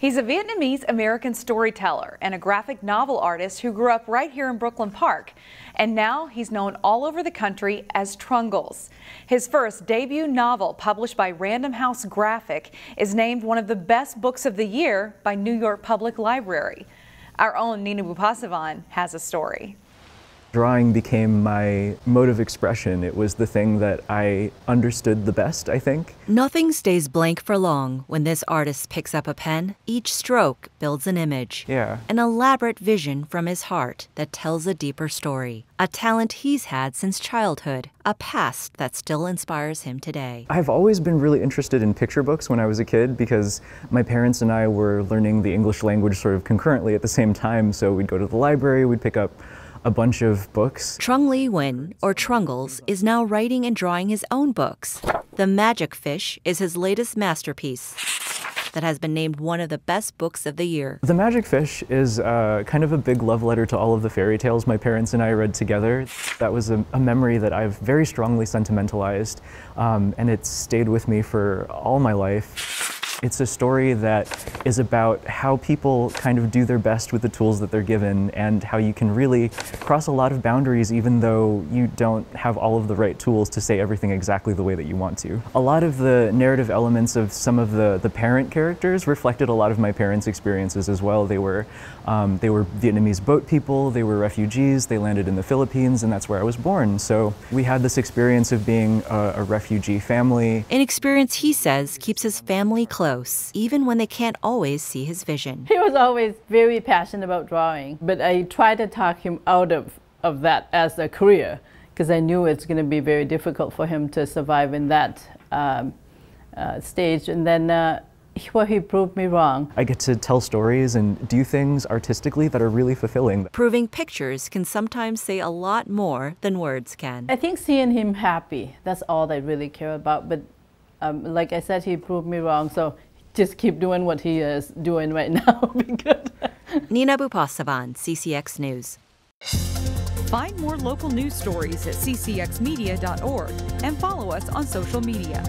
He's a Vietnamese American storyteller and a graphic novel artist who grew up right here in Brooklyn Park. And now he's known all over the country as Trungles. His first debut novel, published by Random House Graphic, is named one of the best books of the year by New York Public Library. Our own Nina Bupasavan has a story. Drawing became my mode of expression. It was the thing that I understood the best, I think. Nothing stays blank for long when this artist picks up a pen. Each stroke builds an image, yeah. an elaborate vision from his heart that tells a deeper story, a talent he's had since childhood, a past that still inspires him today. I've always been really interested in picture books when I was a kid because my parents and I were learning the English language sort of concurrently at the same time. So we'd go to the library, we'd pick up a bunch of books. Trung Lee Win, or Trungles, is now writing and drawing his own books. The Magic Fish is his latest masterpiece that has been named one of the best books of the year. The Magic Fish is uh, kind of a big love letter to all of the fairy tales my parents and I read together. That was a, a memory that I've very strongly sentimentalized, um, and it's stayed with me for all my life. It's a story that is about how people kind of do their best with the tools that they're given and how you can really cross a lot of boundaries even though you don't have all of the right tools to say everything exactly the way that you want to. A lot of the narrative elements of some of the, the parent characters reflected a lot of my parents' experiences as well. They were, um, they were Vietnamese boat people, they were refugees, they landed in the Philippines, and that's where I was born. So we had this experience of being a, a refugee family. An experience he says keeps his family close close, even when they can't always see his vision. He was always very passionate about drawing, but I tried to talk him out of, of that as a career because I knew it's going to be very difficult for him to survive in that um, uh, stage. And then uh, well, he proved me wrong. I get to tell stories and do things artistically that are really fulfilling. Proving pictures can sometimes say a lot more than words can. I think seeing him happy, that's all I really care about. But um, like I said, he proved me wrong. So just keep doing what he is doing right now. Be good. Nina Bupasavan, CCX News. Find more local news stories at ccxmedia.org and follow us on social media.